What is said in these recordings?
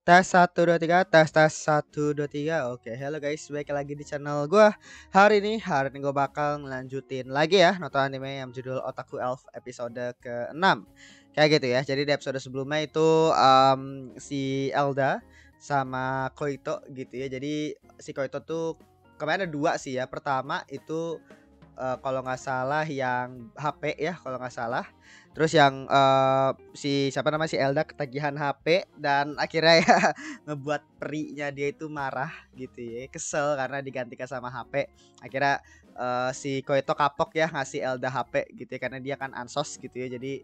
Tes 1 2 3 tes tes 1 2 3. Oke, halo guys, balik lagi di channel gua. Hari ini hari ini gua bakal ngelanjutin lagi ya nonton anime yang judul Otaku Elf episode ke-6. Kayak gitu ya. Jadi di episode sebelumnya itu um, si Elda sama Koito gitu ya. Jadi si Koito tuh kemarin ada dua sih ya. Pertama itu uh, kalau nggak salah yang HP ya kalau nggak salah Terus yang uh, si siapa namanya si Elda ketagihan HP dan akhirnya ya ngebuat perinya dia itu marah gitu ya, kesel karena digantikan sama HP. Akhirnya uh, si Koito kapok ya ngasih Elda HP gitu ya karena dia kan ansos gitu ya. Jadi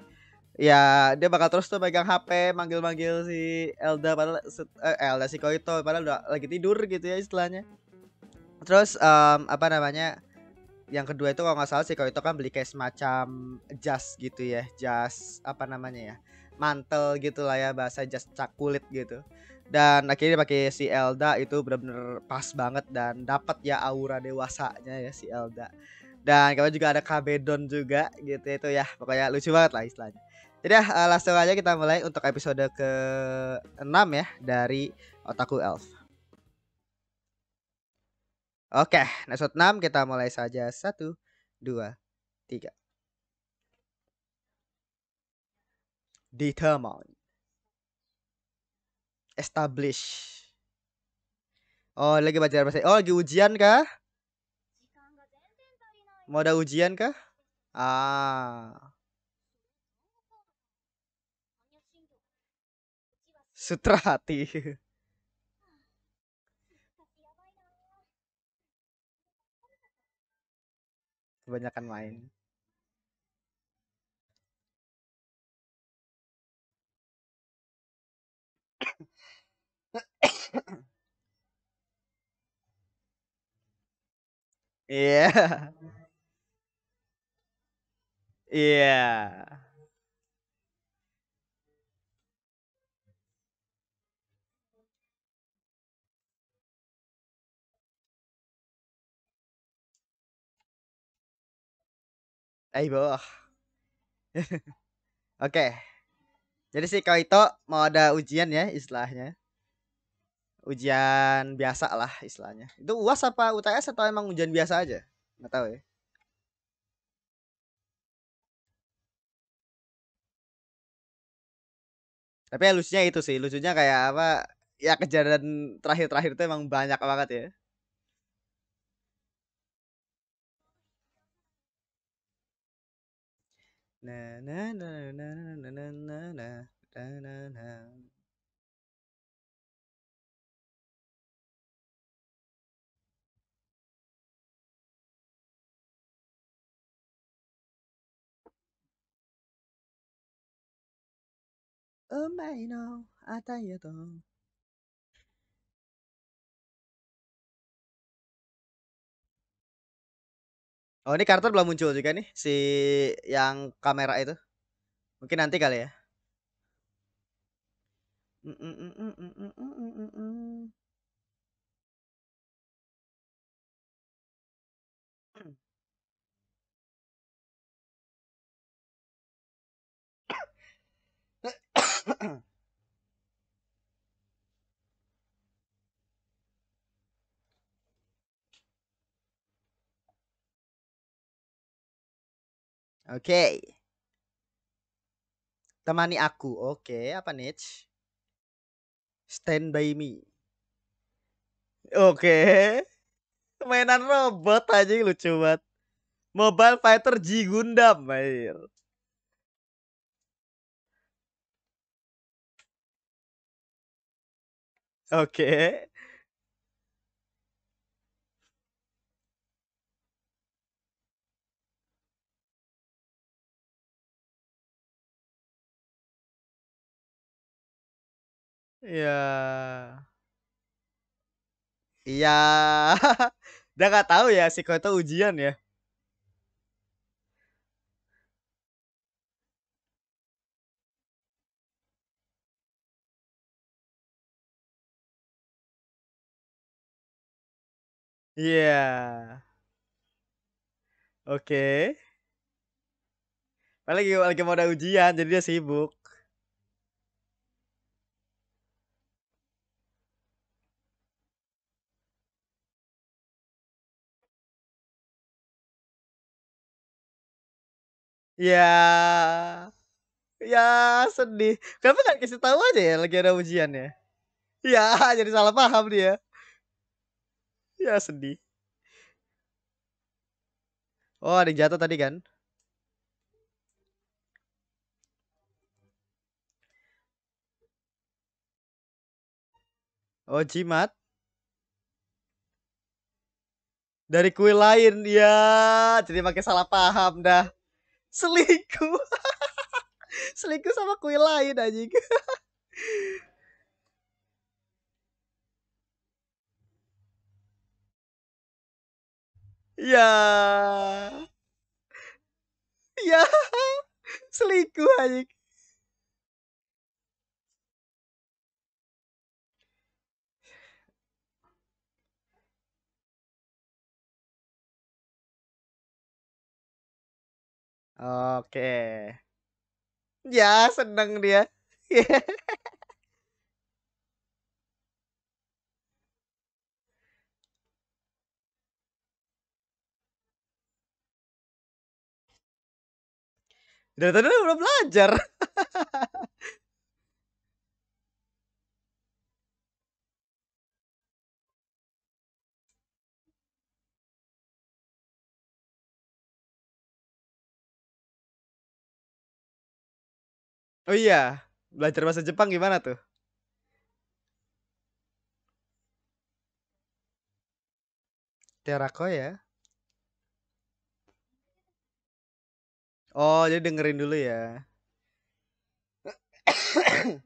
ya dia bakal terus tuh megang HP, manggil-manggil si Elda padahal eh, Elda si Koito padahal udah lagi tidur gitu ya istilahnya. Terus um, apa namanya? yang kedua itu kalau nggak salah sih kalau itu kan beli kayak semacam jas gitu ya jas apa namanya ya mantel gitulah ya bahasa jas cak kulit gitu dan akhirnya pakai si Elda itu benar-benar pas banget dan dapat ya aura dewasanya ya si Elda dan kalau juga ada Kabedon juga gitu itu ya pokoknya lucu banget lah istilahnya jadi ya eh, langsung aja kita mulai untuk episode ke 6 ya dari Otaku Elf Oke, Nesot 6 kita mulai saja. Satu, dua, tiga. Determine. Establish. Oh, lagi belajar bahasa. Oh, lagi ujian kah? Mau ada ujian kah? Ah. Sutra hati. kebanyakan main iya iya Eh bawah. Oke. Okay. Jadi kalau itu mau ada ujian ya istilahnya. Ujian biasa lah istilahnya. Itu UAS apa UTS atau emang ujian biasa aja? Nggak tahu ya. Tapi ya lucunya itu sih, lucunya kayak apa? Ya kejadian terakhir-terakhir itu emang banyak banget ya. なななななななななななうまいの、あたんやと。Oh ini Carter belum muncul juga nih si yang kamera itu. Mungkin nanti kali ya. Oke. Okay. Temani aku. Oke, okay. apa nih? Stand by me. Oke. Okay. Mainan robot aja lucu banget. Mobile Fighter G Gundam, mayor. Oke. Okay. Iya. Iya. Dia nggak tahu ya si itu ujian ya. Iya. Oke. Okay. Lagi lagi mau ada ujian jadi dia sibuk. Ya. Ya sedih. Kenapa gak kasih tahu aja ya lagi ada ujian ya? Ya, jadi salah paham dia. Ya sedih. Oh, ada yang jatuh tadi kan? Oh, jimat. Dari kue lain, ya. Jadi pakai salah paham dah selingkuh selingkuh sama kuil lain aja ya ya selingkuh aja Oke. Ya, seneng dia. Dari tadi udah belajar. Oh iya, belajar bahasa Jepang gimana tuh? Terako ya? Oh, jadi dengerin dulu ya.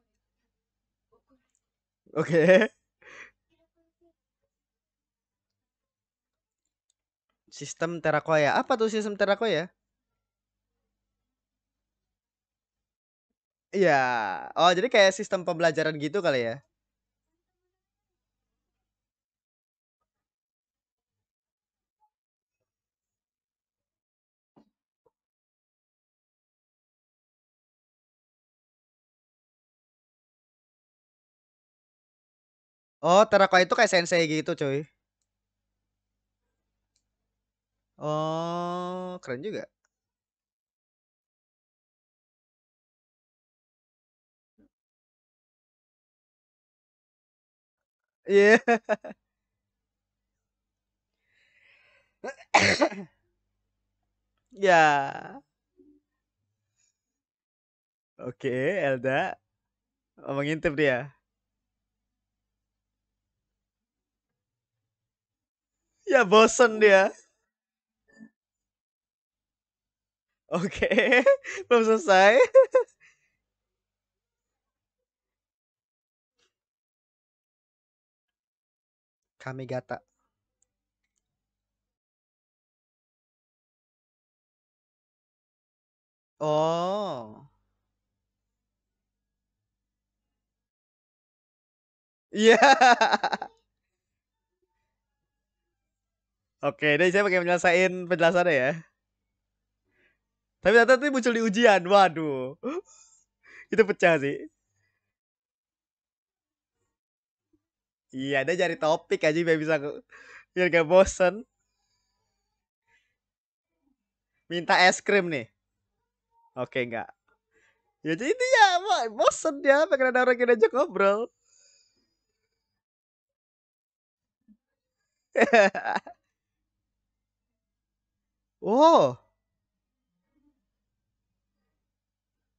Oke. Sistem Terakoya. Apa tuh sistem Terakoya? Iya. Oh, jadi kayak sistem pembelajaran gitu kali ya? Oh, Teraqaa itu kayak sensei gitu, cuy? Oh, keren juga. Iya. Ya. Oke, Elda. Mau mengintip dia? Ya bosen dia. Oke, belum selesai. kami Kamigata Oh. Iya. Oke, ini saya pengen menyelesaikan penjelasannya ya. Tapi ternyata itu muncul di ujian. Waduh. itu pecah sih. Iya, dia cari topik aja biar bisa biar gak bosen. Minta es krim nih. Oke, enggak. Ya jadi itu ya, bosen dia pengen ada orang yang ajak ngobrol. wah oh.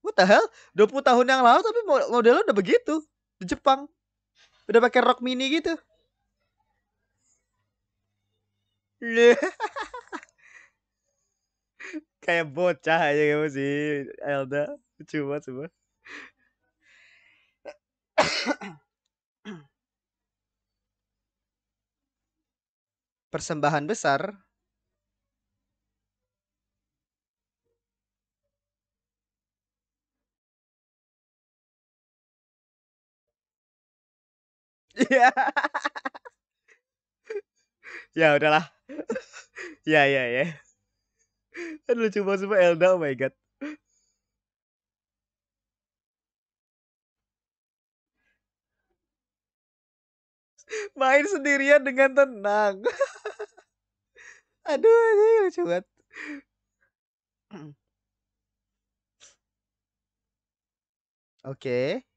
What the hell? 20 tahun yang lalu tapi modelnya udah begitu di Jepang udah pakai rok mini gitu kayak bocah aja kamu sih Elda lucu banget persembahan besar Iya. ya udahlah. ya ya ya. Aduh coba banget Elda, oh my god. Main sendirian dengan tenang. Aduh, ini lucu banget. Hmm. Oke. Okay.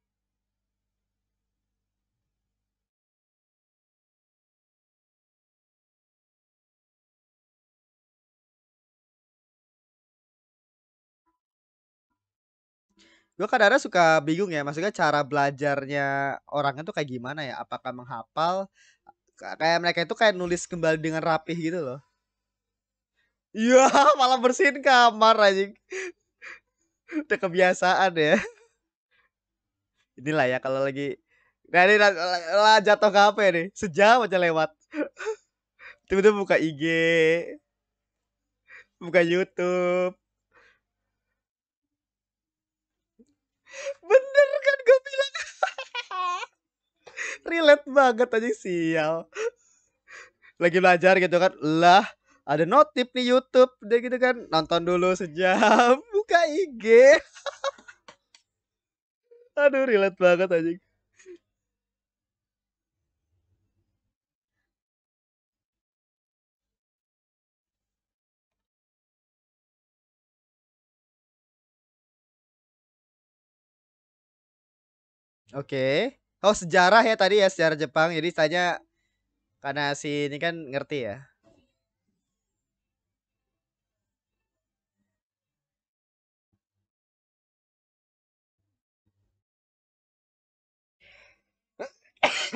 gue kadang-kadang suka bingung ya maksudnya cara belajarnya orang itu kayak gimana ya apakah menghafal kayak mereka itu kayak nulis kembali dengan rapih gitu loh iya malah bersihin kamar aja udah kebiasaan ya inilah ya kalau lagi nah ini lah jatuh ke HP nih sejam aja lewat tiba-tiba buka IG buka YouTube bener kan gue bilang relate banget aja sial lagi belajar gitu kan lah ada notif nih YouTube deh gitu kan nonton dulu sejam buka IG aduh relate banget aja Oke. Oh, sejarah ya tadi ya, sejarah Jepang. Jadi tanya karena si ini kan ngerti ya.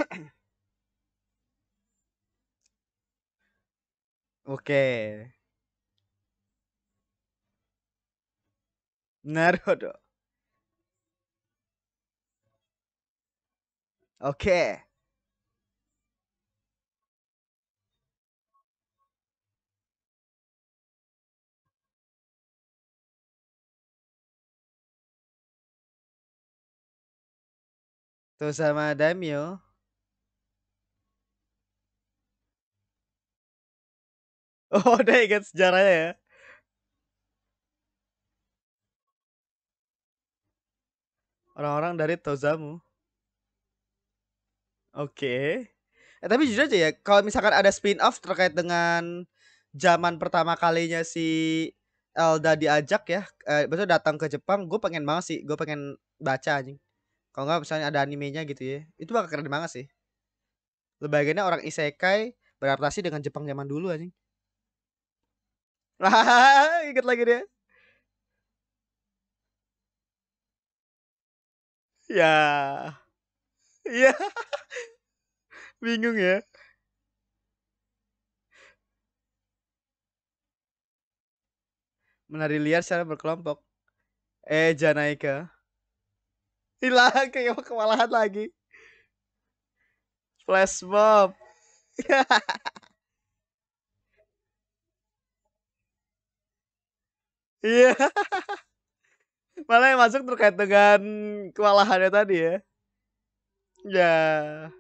Oke. Naruto. Oke. Tuh sama Damio. Oh, udah ingat sejarahnya ya. Orang-orang dari Tozamu. Oke. Eh, tapi jujur aja ya, kalau misalkan ada spin off terkait dengan zaman pertama kalinya si Elda diajak ya, eh, datang ke Jepang, gue pengen banget sih, gue pengen baca aja. Kalau nggak misalnya ada animenya gitu ya, itu bakal keren banget sih. Lebagiannya orang isekai beradaptasi dengan Jepang zaman dulu aja. Hahaha, inget lagi dia. Ya. Iya. Bingung ya? Menari liar secara berkelompok. Eh, Janaika. Hilang kayak kewalahan lagi. Flash mob. Iya. Malah yang masuk terkait dengan kewalahannya tadi ya. Ya.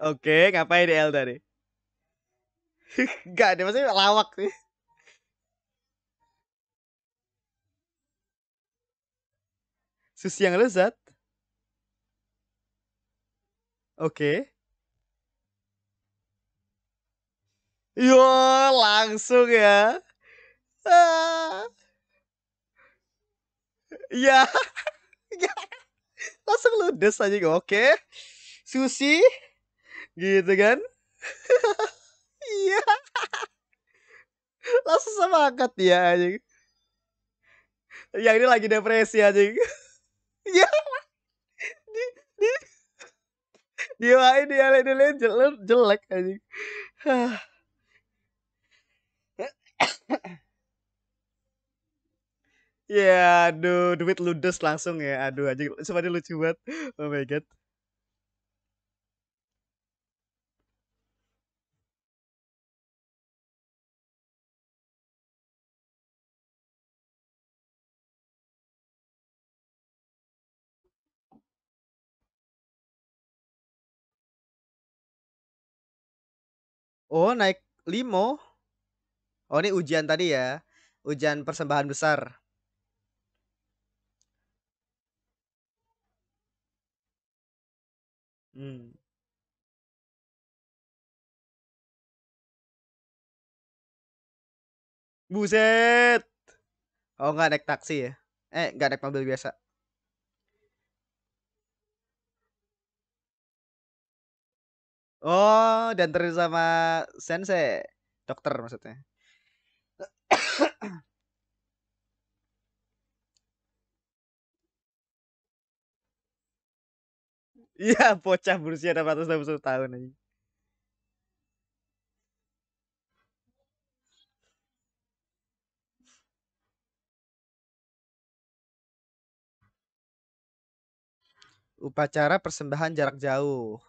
Oke, ngapain di Elda nih? Gak, dia maksudnya lawak sih. Sushi yang lezat. Oke. Yo, langsung ya. Ah. Ya. ya. Langsung ludes aja gue. Oke. Susi. Gitu kan. Iya. Langsung semangat ya, anjing. aja. Yang ini lagi depresi aja. ya. dia di. Dia ini dia jelek jelek aja. Ah. Ya, aduh, duit ludes langsung ya. Aduh, aja sumpah lucu banget. Oh my god. Oh, naik limo. Oh ini ujian tadi ya. Ujian persembahan besar. Hmm. Buset. Oh nggak naik taksi ya? Eh nggak naik mobil biasa. Oh dan terus sama sensei dokter maksudnya. Iya, bocah berusia puluh tahun nih Upacara persembahan jarak jauh.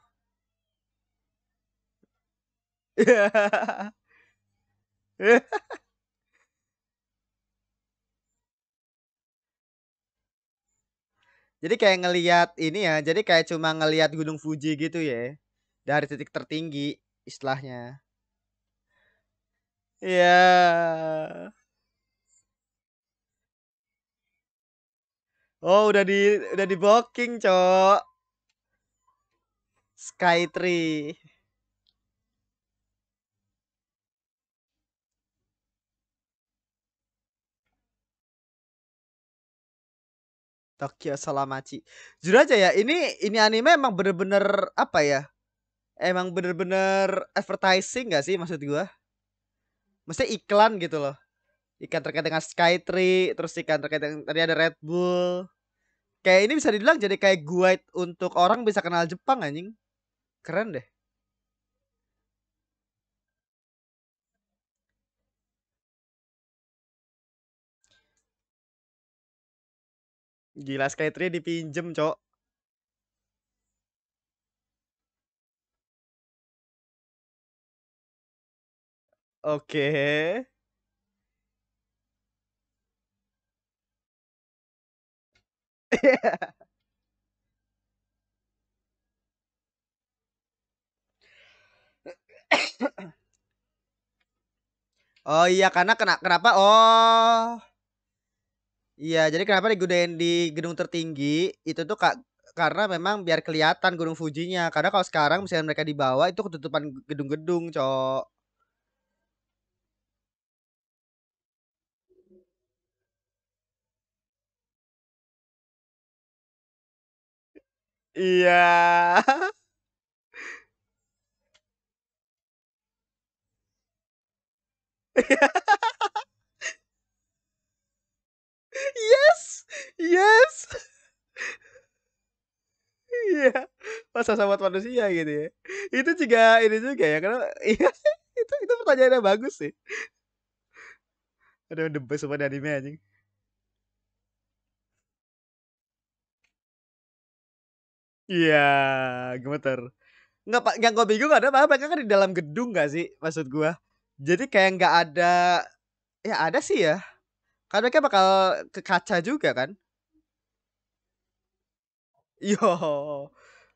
Jadi kayak ngelihat ini ya, jadi kayak cuma ngelihat Gunung Fuji gitu ya. Dari titik tertinggi istilahnya. Ya, Yeah. Oh, udah di udah di booking, Cok. Sky Tree. Tokyo Salamachi. Jujur aja ya, ini ini anime emang bener-bener apa ya? Emang bener-bener advertising gak sih maksud gua? mesti iklan gitu loh. Ikan terkait dengan Skytree, terus ikan terkait dengan tadi ada Red Bull. Kayak ini bisa dibilang jadi kayak guide untuk orang bisa kenal Jepang anjing. Keren deh. Gila Skytree dipinjem, Cok. Oke. Okay. Oh iya, karena kena kenapa? Oh. Iya, jadi kenapa digunain di gedung tertinggi, itu tuh Kak karena memang biar kelihatan gunung Fujinya. Karena kalau sekarang misalnya mereka di bawah itu ketutupan gedung-gedung, Cok. Iya. Iya. Yes, yes. Iya, masa sahabat manusia gitu ya. Itu juga ini juga ya karena iya itu itu pertanyaannya bagus sih. Ada debes sama dari anime anjing. Iya, gemeter. Enggak pak, yang gue bingung ada apa? Mereka kan di dalam gedung gak sih? Maksud gua. Jadi kayak nggak ada, ya ada sih ya. Karena mereka bakal ke kaca juga kan? Yo,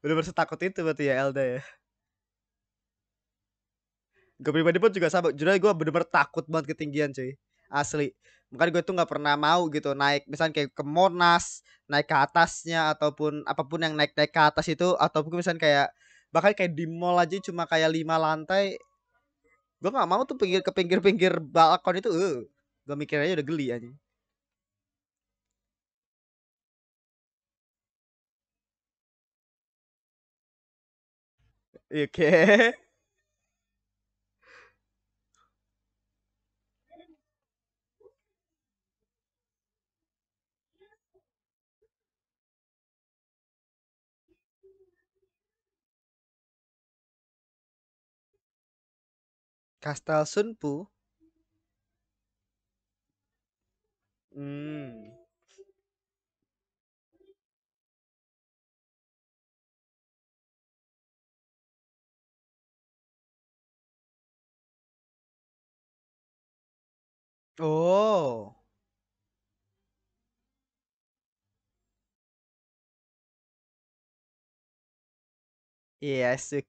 belum bener takut itu berarti ya Elda ya. Gue pribadi pun juga sama. Jujur gue bener-bener takut banget ketinggian cuy. Asli. Makanya gue tuh gak pernah mau gitu naik. Misalnya kayak ke Monas, naik ke atasnya. Ataupun apapun yang naik-naik ke atas itu. Ataupun misalnya kayak bahkan kayak di mall aja cuma kayak lima lantai. Gue gak mau tuh pinggir ke pinggir-pinggir balkon itu. Uh Gue mikir aja udah geli aja. Iya, oke. Kastel Sunpu Mm. Oh. Yes, you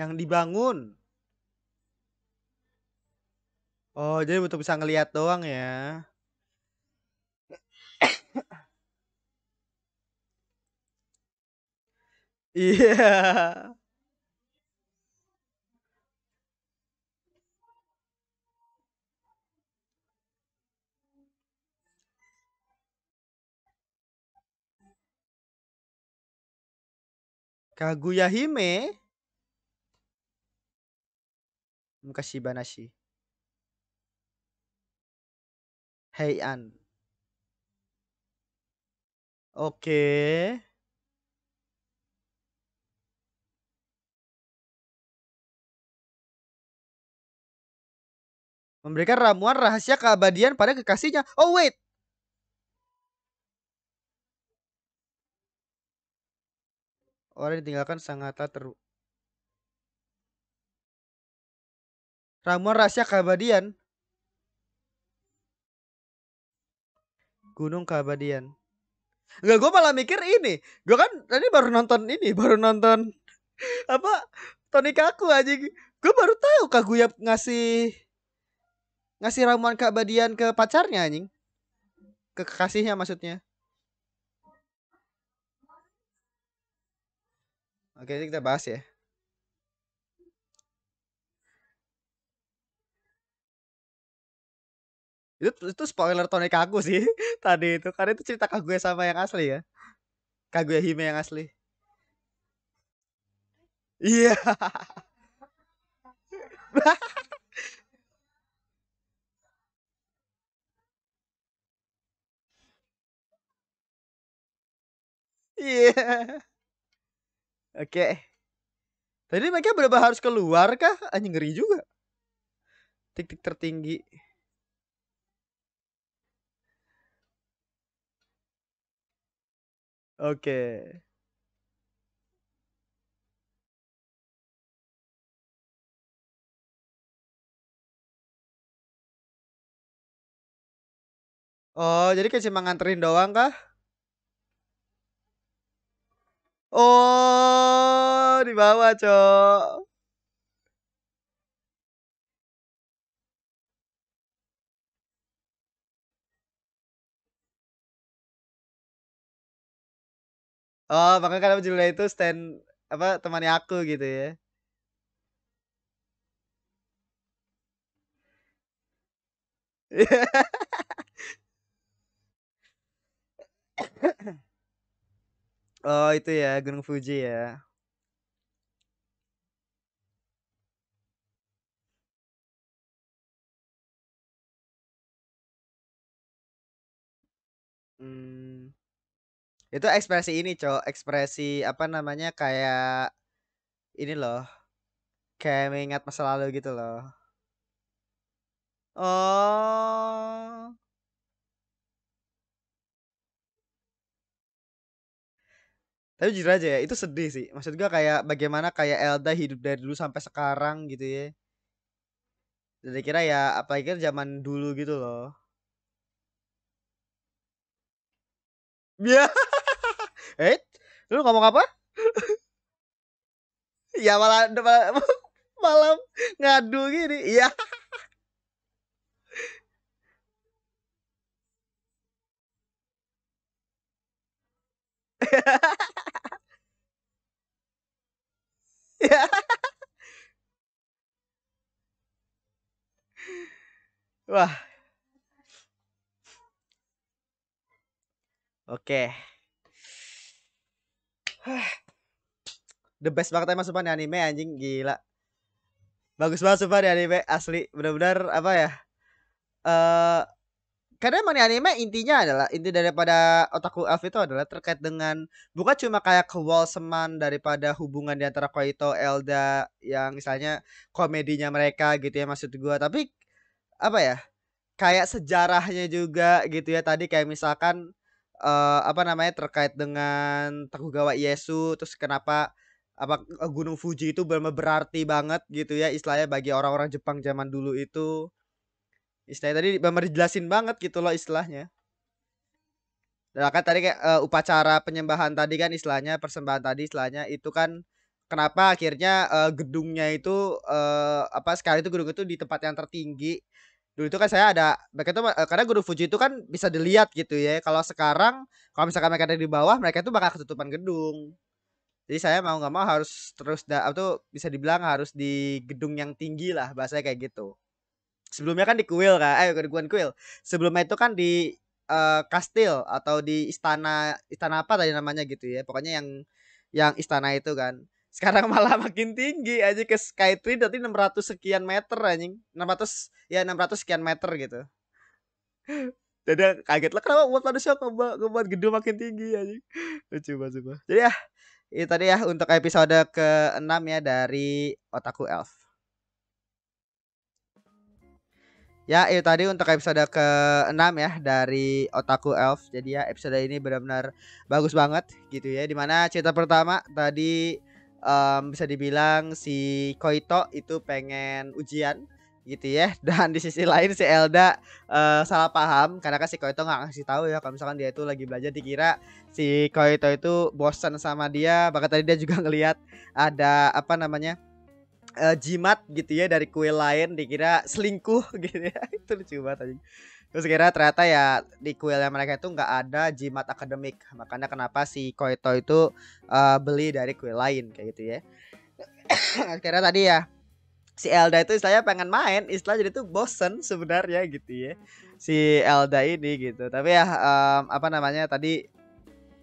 yang dibangun. Oh, jadi butuh bisa ngelihat doang ya. Iya. yeah. Kaguya Hime Mukashi Banashi. Hey An. Oke. Memberikan ramuan rahasia keabadian pada kekasihnya. Oh wait. Orang ditinggalkan sang hata Ramuan rahasia keabadian. Gunung keabadian. Enggak, gue malah mikir ini. Gue kan tadi baru nonton ini, baru nonton apa Tony Kaku aja. Gue baru tahu Kaguya ngasih ngasih ramuan keabadian ke pacarnya anjing. Ke kekasihnya maksudnya. Oke, ini kita bahas ya. itu itu spoiler Tony Kagu sih tadi itu karena itu cerita Kaguya sama yang asli ya Kaguya Hime yang asli iya yeah. Iya. Yeah. Oke. Okay. Tadi mereka berapa harus keluar kah? Anjing ngeri juga. Titik tertinggi. Oke. Oh, jadi kayak cuma nganterin doang kah? Oh, di bawah, Cok. Oh, makanya kan Julia itu stand apa temannya aku gitu ya. Oh, itu ya Gunung Fuji ya. Hmm. Itu ekspresi ini, Cok. Ekspresi apa namanya kayak ini loh. Kayak mengingat masa lalu gitu loh. Oh. Tapi jujur aja ya, itu sedih sih. Maksud gua kayak bagaimana kayak Elda hidup dari dulu sampai sekarang gitu ya. Jadi kira ya apa kan zaman dulu gitu loh. Ya. eh, lu ngomong apa? ya malah, malam, malam ngadu gini. Iya. ya. Wah, Oke. The best banget emang sumpah nih anime anjing gila. Bagus banget sumpah nih anime asli. Benar-benar apa ya? Eh uh, karena emang nih anime intinya adalah inti daripada otaku elf itu adalah terkait dengan bukan cuma kayak seman daripada hubungan di antara Koito, Elda yang misalnya komedinya mereka gitu ya maksud gua, tapi apa ya? Kayak sejarahnya juga gitu ya tadi kayak misalkan uh, apa namanya, terkait dengan Tokugawa Yesu terus kenapa apa, eh, Gunung Fuji itu benar berarti banget gitu ya istilahnya bagi orang-orang Jepang zaman dulu itu. Istilahnya tadi benar dijelasin banget gitu loh istilahnya. dan kan tadi kayak, uh, upacara penyembahan tadi kan istilahnya, persembahan tadi istilahnya itu kan kenapa akhirnya, uh, gedungnya itu, uh, apa sekali itu gedung itu di tempat yang tertinggi dulu itu kan saya ada mereka itu eh, karena guru Fuji itu kan bisa dilihat gitu ya kalau sekarang kalau misalkan mereka ada di bawah mereka itu bakal ketutupan gedung jadi saya mau nggak mau harus terus da atau bisa dibilang harus di gedung yang tinggi lah bahasanya kayak gitu sebelumnya kan di kuil kan eh bukan kuil sebelumnya itu kan di uh, kastil atau di istana istana apa tadi namanya gitu ya pokoknya yang yang istana itu kan sekarang malah makin tinggi aja ke Skytree berarti 600 sekian meter anjing 600 ya 600 sekian meter gitu jadi kaget lah kenapa buat manusia ngebuat, ngebuat gedung makin tinggi anjing lucu banget coba jadi ya itu tadi ya untuk episode ke enam ya dari Otaku Elf Ya itu tadi untuk episode ke-6 ya dari Otaku Elf Jadi ya episode ini benar-benar bagus banget gitu ya Dimana cerita pertama tadi um, bisa dibilang si Koito itu pengen ujian gitu ya dan di sisi lain si Elda uh, salah paham karena kan si Koito nggak ngasih tahu ya kalau misalkan dia itu lagi belajar dikira si Koito itu bosan sama dia bahkan tadi dia juga ngelihat ada apa namanya uh, jimat gitu ya dari kue lain dikira selingkuh gitu ya itu lucu banget aja Terus kira ternyata ya di kuilnya mereka itu nggak ada jimat akademik. Makanya kenapa si Koito itu uh, beli dari kuil lain kayak gitu ya. Akhirnya tadi ya si Elda itu istilahnya pengen main, istilah jadi tuh bosen sebenarnya gitu ya. Si Elda ini gitu. Tapi ya um, apa namanya tadi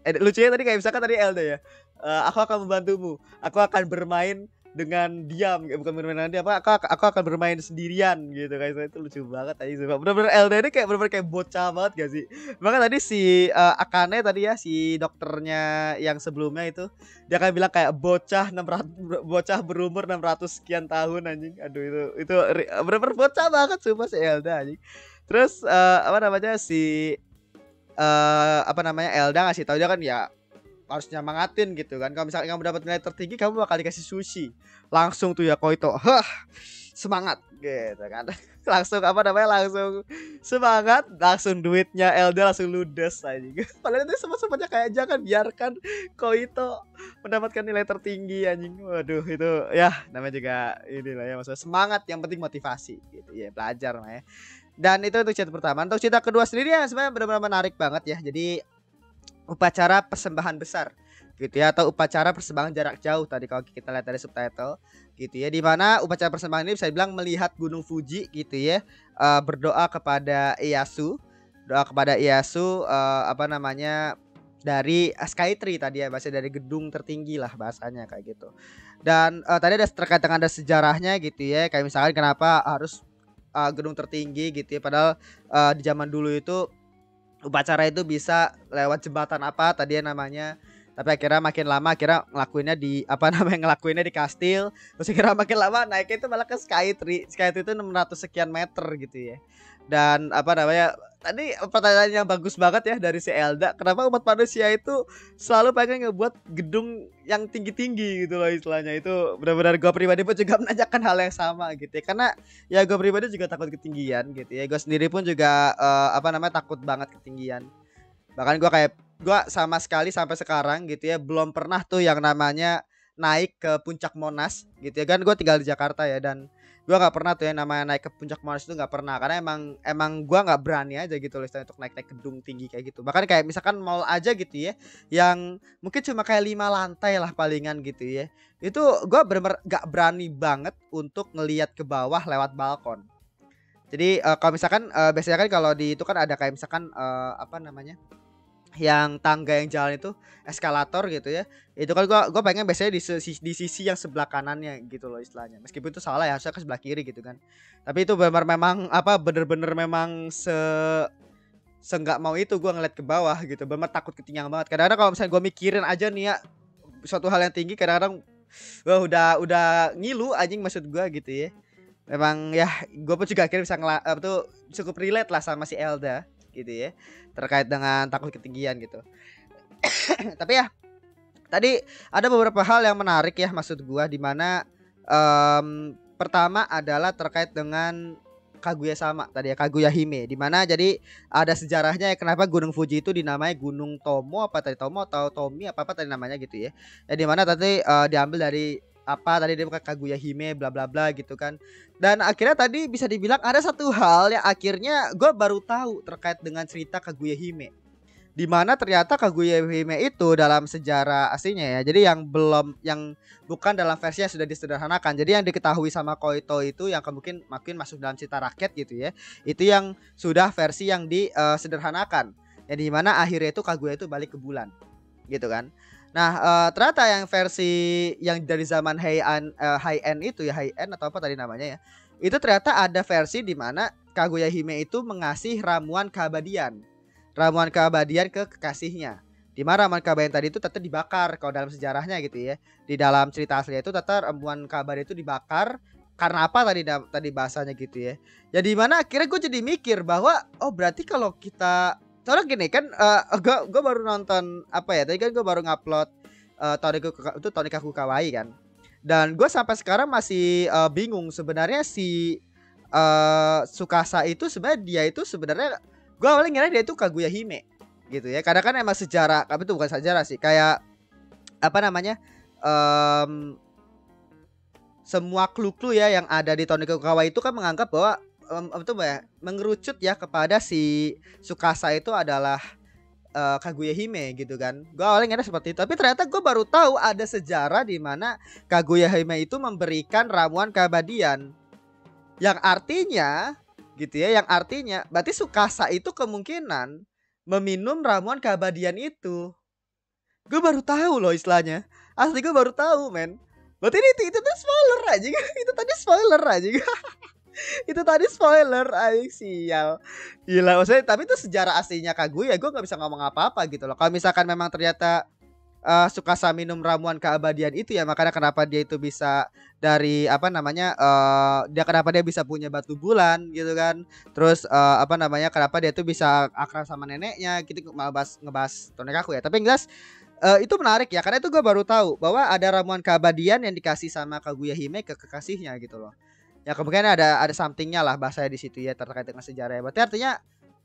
eh, lucunya tadi kayak misalkan tadi Elda ya. Uh, aku akan membantumu. Aku akan bermain dengan diam bukan bermain nanti apa aku, aku akan bermain sendirian gitu guys nah, itu lucu banget tadi sih benar-benar Elda ini kayak benar-benar kayak bocah banget gak sih bahkan tadi si uh, Akane tadi ya si dokternya yang sebelumnya itu dia kan bilang kayak bocah 600 bocah berumur 600 sekian tahun anjing aduh itu itu benar-benar bocah banget sih si Elda anjing terus uh, apa namanya si uh, apa namanya Elda ngasih tahu dia kan ya harus nyemangatin gitu kan. Kalau misalnya kamu dapat nilai tertinggi, kamu bakal dikasih sushi. Langsung tuh ya Koito, hah, semangat gitu kan. Langsung apa namanya? Langsung semangat, langsung duitnya Elda langsung ludes aja. Padahal itu semua semuanya kayak jangan biarkan itu mendapatkan nilai tertinggi anjing. Waduh, itu ya namanya juga inilah ya maksudnya semangat yang penting motivasi gitu ya belajar lah ya. Dan itu untuk cerita pertama. Untuk cerita kedua sendiri ya sebenarnya benar-benar menarik banget ya. Jadi upacara persembahan besar gitu ya atau upacara persembahan jarak jauh tadi kalau kita lihat dari subtitle gitu ya di mana upacara persembahan ini bisa dibilang melihat gunung Fuji gitu ya uh, berdoa kepada Iyasu doa kepada Iyasu uh, eh, apa namanya dari Skytree tadi ya bahasa dari gedung tertinggi lah bahasanya kayak gitu dan uh, tadi ada terkait dengan ada sejarahnya gitu ya kayak misalkan kenapa harus uh, gedung tertinggi gitu ya padahal uh, di zaman dulu itu upacara itu bisa lewat jembatan apa tadi ya namanya tapi akhirnya makin lama akhirnya ngelakuinnya di apa namanya ngelakuinnya di kastil terus akhirnya makin lama naiknya itu malah ke skytree skytree itu 600 sekian meter gitu ya dan apa namanya tadi pertanyaan yang bagus banget ya dari si Elda kenapa umat manusia itu selalu pengen ngebuat gedung yang tinggi-tinggi gitu loh istilahnya itu benar-benar gue pribadi pun juga menanyakan hal yang sama gitu ya karena ya gue pribadi juga takut ketinggian gitu ya gue sendiri pun juga uh, apa namanya takut banget ketinggian bahkan gue kayak gue sama sekali sampai sekarang gitu ya belum pernah tuh yang namanya naik ke puncak Monas gitu ya kan gue tinggal di Jakarta ya dan gue nggak pernah tuh yang namanya naik ke puncak Mars itu nggak pernah karena emang emang gue nggak berani aja gitu loh untuk naik naik gedung tinggi kayak gitu bahkan kayak misalkan mall aja gitu ya yang mungkin cuma kayak lima lantai lah palingan gitu ya itu gue bener bener nggak berani banget untuk ngelihat ke bawah lewat balkon jadi uh, kalau misalkan uh, biasanya kan kalau di itu kan ada kayak misalkan uh, apa namanya yang tangga yang jalan itu eskalator gitu ya itu kan gua gua pengen biasanya di sisi, di sisi yang sebelah kanannya gitu loh istilahnya meskipun itu salah ya harusnya ke sebelah kiri gitu kan tapi itu benar memang apa bener-bener memang se seenggak mau itu gua ngeliat ke bawah gitu benar takut ketinggian banget kadang-kadang kalau misalnya gua mikirin aja nih ya suatu hal yang tinggi kadang-kadang wah udah udah ngilu anjing maksud gua gitu ya memang ya gua pun juga akhirnya bisa ngelak tuh cukup relate lah sama si Elda gitu ya terkait dengan takut ketinggian gitu. Tapi ya tadi ada beberapa hal yang menarik ya maksud gua di mana um, pertama adalah terkait dengan Kaguya sama tadi ya Kaguya Hime di mana jadi ada sejarahnya ya kenapa Gunung Fuji itu dinamai Gunung Tomo apa tadi Tomo atau Tomi apa apa tadi namanya gitu ya. Ya di mana tadi uh, diambil dari apa tadi dia pakai Kaguya Hime bla bla bla gitu kan dan akhirnya tadi bisa dibilang ada satu hal yang akhirnya gue baru tahu terkait dengan cerita Kaguya Hime di mana ternyata Kaguya Hime itu dalam sejarah aslinya ya jadi yang belum yang bukan dalam versi yang sudah disederhanakan jadi yang diketahui sama Koito itu yang mungkin makin masuk dalam cerita rakyat gitu ya itu yang sudah versi yang disederhanakan eh, di mana akhirnya itu Kaguya itu balik ke bulan gitu kan Nah, uh, ternyata yang versi yang dari zaman high end, uh, high end itu ya high end atau apa tadi namanya ya. Itu ternyata ada versi di mana Kaguya Hime itu mengasih ramuan keabadian. Ramuan keabadian ke kekasihnya. Di mana ramuan keabadian tadi itu tetap dibakar kalau dalam sejarahnya gitu ya. Di dalam cerita asli itu tetap ramuan keabadian itu dibakar karena apa tadi tadi bahasanya gitu ya. Ya di mana akhirnya gue jadi mikir bahwa oh berarti kalau kita soalnya gini kan uh, eh, gue gue baru nonton apa ya tadi kan gue baru ngupload uh, eh, Toriku itu Tonikaku Kawaii kan dan gue sampai sekarang masih uh, bingung sebenarnya si uh, Sukasa itu sebenarnya dia itu sebenarnya gue awalnya ngira dia itu Kaguya Hime gitu ya karena kan emang sejarah tapi itu bukan sejarah sih kayak apa namanya um, semua clue-clue ya yang ada di tony Kawaii itu kan menganggap bahwa um, apa tuh ya mengerucut ya kepada si Sukasa itu adalah uh, eh, Kaguya Hime gitu kan. Gue awalnya ngira seperti itu, tapi ternyata gue baru tahu ada sejarah di mana Kaguya Hime itu memberikan ramuan keabadian. Yang artinya gitu ya, yang artinya berarti Sukasa itu kemungkinan meminum ramuan keabadian itu. Gue baru tahu loh istilahnya. Asli gue baru tahu, men. Berarti ini itu, itu tuh spoiler aja. itu tadi spoiler aja. itu tadi spoiler ayo sial gila maksudnya tapi itu sejarah aslinya Kaguya gue nggak bisa ngomong apa-apa gitu loh kalau misalkan memang ternyata uh, eh, sama minum ramuan keabadian itu ya makanya kenapa dia itu bisa dari apa namanya uh, dia kenapa dia bisa punya batu bulan gitu kan terus uh, apa namanya kenapa dia itu bisa akrab sama neneknya gitu malah bahas, ngebahas aku ya tapi yang jelas uh, itu menarik ya karena itu gue baru tahu bahwa ada ramuan keabadian yang dikasih sama Kaguya Hime ke kekasihnya gitu loh ya kemungkinan ada ada somethingnya lah bahasanya di situ ya terkait dengan sejarah ya. Berarti artinya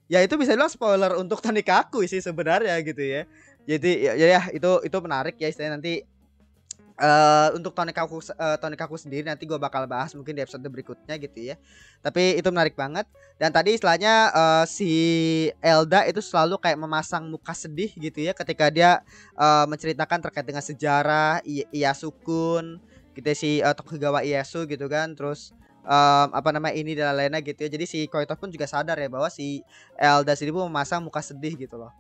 ya itu bisa dulu spoiler untuk aku sih sebenarnya gitu ya. Jadi ya, ya, ya itu itu menarik ya istilahnya nanti uh, untuk Tonikaku uh, eh, Tonikaku sendiri nanti gue bakal bahas mungkin di episode berikutnya gitu ya. Tapi itu menarik banget. Dan tadi istilahnya uh, si Elda itu selalu kayak memasang muka sedih gitu ya ketika dia uh, menceritakan terkait dengan sejarah Iyasukun gitu ya, si uh, Tokugawa Ieyasu gitu kan. Terus um, apa namanya ini dan lainnya gitu ya. Jadi si Koito pun juga sadar ya bahwa si Elda sendiri pun memasang muka sedih gitu loh.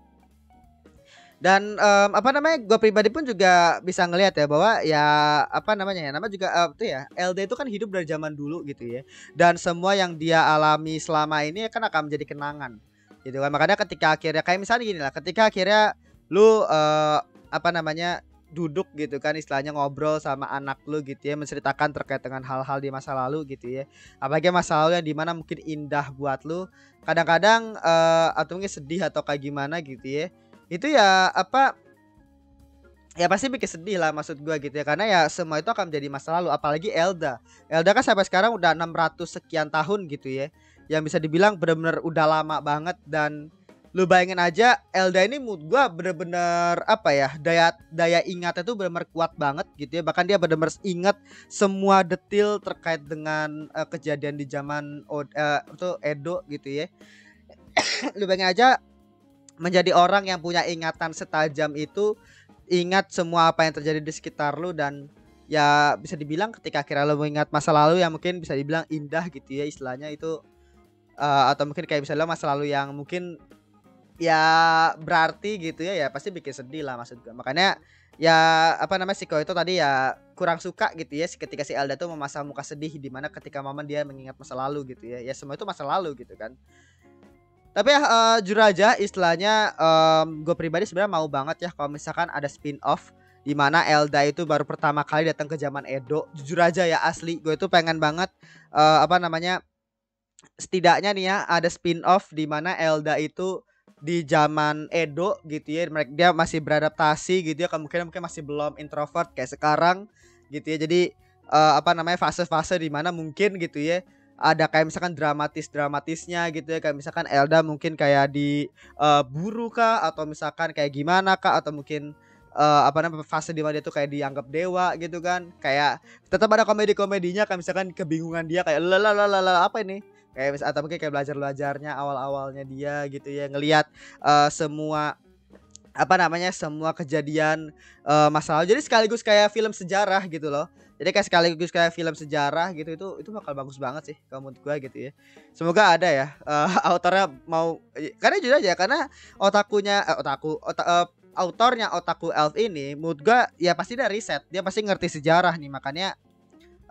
Dan um, apa namanya gue pribadi pun juga bisa ngelihat ya bahwa ya apa namanya ya nama juga uh, eh, tuh ya LD itu kan hidup dari zaman dulu gitu ya. Dan semua yang dia alami selama ini ya kan akan menjadi kenangan gitu kan. Makanya ketika akhirnya kayak misalnya gini lah ketika akhirnya lu uh, apa namanya duduk gitu kan istilahnya ngobrol sama anak lu gitu ya menceritakan terkait dengan hal-hal di masa lalu gitu ya apalagi masa lalu yang dimana mungkin indah buat lu kadang-kadang uh, atau mungkin sedih atau kayak gimana gitu ya itu ya apa ya pasti bikin sedih lah maksud gua gitu ya karena ya semua itu akan menjadi masa lalu apalagi Elda Elda kan sampai sekarang udah 600 sekian tahun gitu ya yang bisa dibilang benar-benar udah lama banget dan lu bayangin aja Elda ini mood gua bener-bener apa ya daya daya ingatnya tuh bener-bener kuat banget gitu ya bahkan dia bener-bener ingat semua detail terkait dengan uh, kejadian di zaman uh, Edo gitu ya lu bayangin aja menjadi orang yang punya ingatan setajam itu ingat semua apa yang terjadi di sekitar lu dan ya bisa dibilang ketika akhirnya lu mengingat masa lalu yang mungkin bisa dibilang indah gitu ya istilahnya itu uh, atau mungkin kayak misalnya masa lalu yang mungkin ya berarti gitu ya ya pasti bikin sedih lah maksud gue makanya ya apa namanya si itu tadi ya kurang suka gitu ya ketika si Elda tuh memasang muka sedih di mana ketika momen dia mengingat masa lalu gitu ya ya semua itu masa lalu gitu kan tapi ya uh, jujur aja istilahnya um, gue pribadi sebenarnya mau banget ya kalau misalkan ada spin off di mana Elda itu baru pertama kali datang ke zaman Edo jujur aja ya asli gue itu pengen banget uh, apa namanya setidaknya nih ya ada spin off di mana Elda itu di zaman Edo gitu ya mereka dia masih beradaptasi gitu ya kemungkinan mungkin masih belum introvert kayak sekarang gitu ya jadi uh, apa namanya fase-fase di mana mungkin gitu ya ada kayak misalkan dramatis dramatisnya gitu ya kayak misalkan Elda mungkin kayak di uh, buru kah atau misalkan kayak gimana kah atau mungkin uh, apa namanya fase di mana dia tuh kayak dianggap dewa gitu kan kayak tetap ada komedi komedinya kayak misalkan kebingungan dia kayak lalalala apa ini kayak misalnya atau mungkin kayak belajar belajarnya awal awalnya dia gitu ya ngelihat uh, semua apa namanya semua kejadian uh, eh, masalah jadi sekaligus kayak film sejarah gitu loh jadi kayak sekaligus kayak film sejarah gitu itu itu bakal bagus banget sih kamu menurut gue gitu ya semoga ada ya uh, autornya mau karena jujur aja karena otakunya eh, otaku otak uh, autornya otaku elf ini mood gue ya pasti dari riset dia pasti ngerti sejarah nih makanya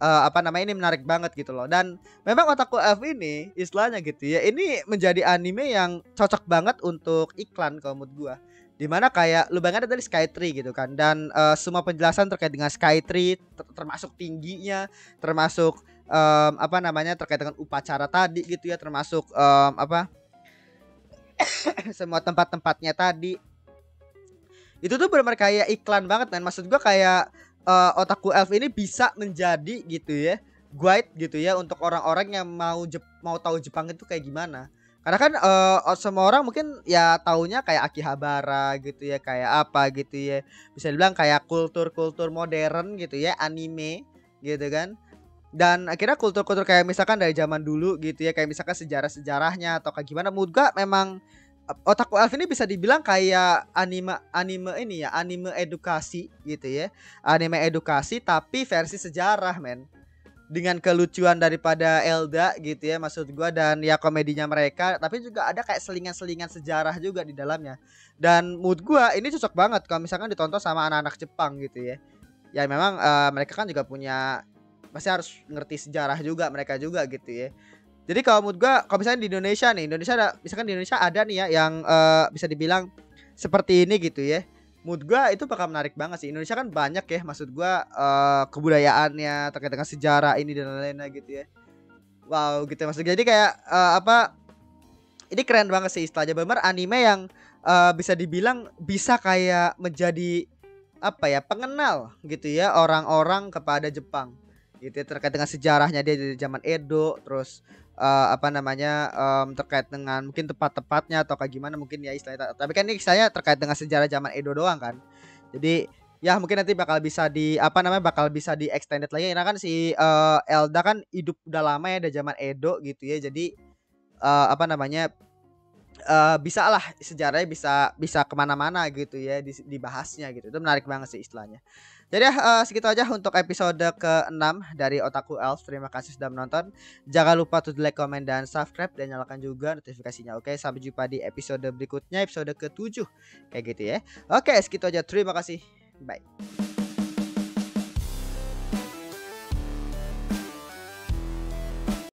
uh, apa namanya ini menarik banget gitu loh dan memang otakku F ini istilahnya gitu ya ini menjadi anime yang cocok banget untuk iklan kalau menurut gua dimana kayak lubangnya ada dari Skytree gitu kan dan uh, semua penjelasan terkait dengan Skytree ter termasuk tingginya termasuk um, apa namanya terkait dengan upacara tadi gitu ya termasuk um, apa semua tempat-tempatnya tadi itu tuh bener-bener kayak iklan banget dan maksud gua kayak uh, eh, otakku elf ini bisa menjadi gitu ya guide gitu ya untuk orang-orang yang mau Jep mau tahu Jepang itu kayak gimana. Karena kan uh, semua orang mungkin ya taunya kayak Akihabara gitu ya, kayak apa gitu ya. Bisa dibilang kayak kultur-kultur modern gitu ya, anime gitu kan. Dan akhirnya kultur-kultur kayak misalkan dari zaman dulu gitu ya, kayak misalkan sejarah-sejarahnya atau kayak gimana. mudah memang Otaku Elf ini bisa dibilang kayak anime anime ini ya, anime edukasi gitu ya. Anime edukasi tapi versi sejarah, men. Dengan kelucuan daripada Elda gitu ya maksud gua dan ya komedinya mereka, tapi juga ada kayak selingan-selingan sejarah juga di dalamnya. Dan mood gua ini cocok banget kalau misalkan ditonton sama anak-anak Jepang gitu ya. Ya memang uh, mereka kan juga punya masih harus ngerti sejarah juga mereka juga gitu ya jadi kalau menurut gua kalau misalnya di Indonesia nih, Indonesia ada misalkan di Indonesia ada nih ya yang uh, bisa dibilang seperti ini gitu ya. mood gua itu bakal menarik banget sih. Indonesia kan banyak ya maksud gua uh, kebudayaannya terkait dengan sejarah ini dan lain-lain gitu ya. Wow, gitu ya maksudnya. Jadi kayak uh, apa ini keren banget sih istilahnya bener. anime yang uh, bisa dibilang bisa kayak menjadi apa ya pengenal gitu ya orang-orang kepada Jepang gitu ya, terkait dengan sejarahnya dia dari zaman Edo terus uh, apa namanya um, terkait dengan mungkin tempat tepatnya atau kayak gimana mungkin ya istilahnya tapi kan ini saya terkait dengan sejarah zaman Edo doang kan jadi ya mungkin nanti bakal bisa di apa namanya bakal bisa di extended lagi karena kan si uh, Elda kan hidup udah lama ya dari zaman Edo gitu ya jadi uh, apa namanya uh, bisa lah sejarahnya bisa bisa kemana-mana gitu ya dibahasnya gitu itu menarik banget sih istilahnya jadi uh, segitu aja untuk episode ke-6 dari Otaku Elf. Terima kasih sudah menonton. Jangan lupa to like, comment, dan subscribe. Dan nyalakan juga notifikasinya. Oke, sampai jumpa di episode berikutnya. Episode ke-7. Kayak gitu ya. Oke, segitu aja. Terima kasih. Bye.